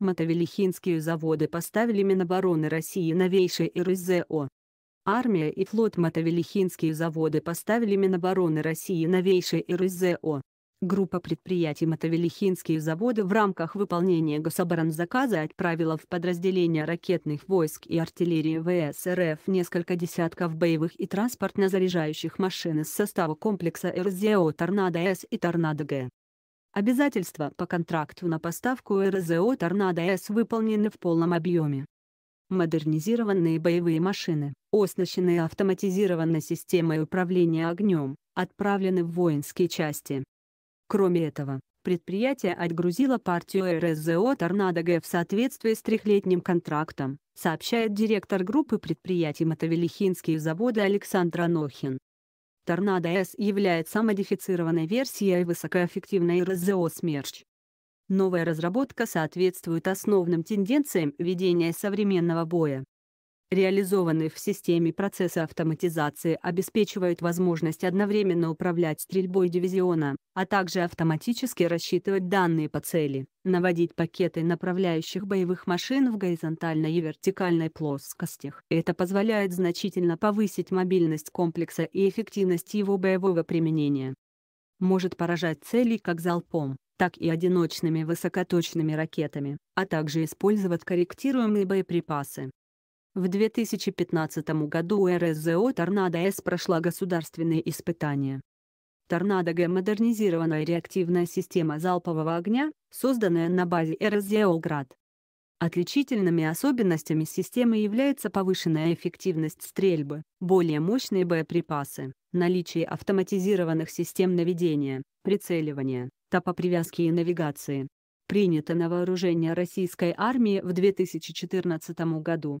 Мотовелихинские заводы поставили Минобороны России новейшие РСЗО. Армия и флот Мотовелихинские заводы поставили Минобороны России новейшие РСЗО. Группа предприятий Мотовелихинские заводы в рамках выполнения гособоронзаказа отправила в подразделения ракетных войск и артиллерии ВС РФ несколько десятков боевых и транспортно-заряжающих машин из состава комплекса РЗО «Торнадо-С» и «Торнадо-Г». Обязательства по контракту на поставку РЗО «Торнадо-С» выполнены в полном объеме. Модернизированные боевые машины, оснащенные автоматизированной системой управления огнем, отправлены в воинские части. Кроме этого, предприятие отгрузило партию РСЗО «Торнадо Г» в соответствии с трехлетним контрактом, сообщает директор группы предприятий «Мотовелихинские заводы» Александр Анохин. Торнадо S является самодифицированной версией высокоэффективной РЗО «Смерч». Новая разработка соответствует основным тенденциям ведения современного боя реализованные в системе процессы автоматизации обеспечивают возможность одновременно управлять стрельбой дивизиона, а также автоматически рассчитывать данные по цели, наводить пакеты направляющих боевых машин в горизонтальной и вертикальной плоскостях. Это позволяет значительно повысить мобильность комплекса и эффективность его боевого применения. Может поражать цели как залпом, так и одиночными высокоточными ракетами, а также использовать корректируемые боеприпасы. В 2015 году РСЗО «Торнадо С» прошла государственные испытания. «Торнадо Г» — модернизированная реактивная система залпового огня, созданная на базе РСЗО «Град». Отличительными особенностями системы является повышенная эффективность стрельбы, более мощные боеприпасы, наличие автоматизированных систем наведения, прицеливания, топопривязки и навигации. Принято на вооружение российской армии в 2014 году.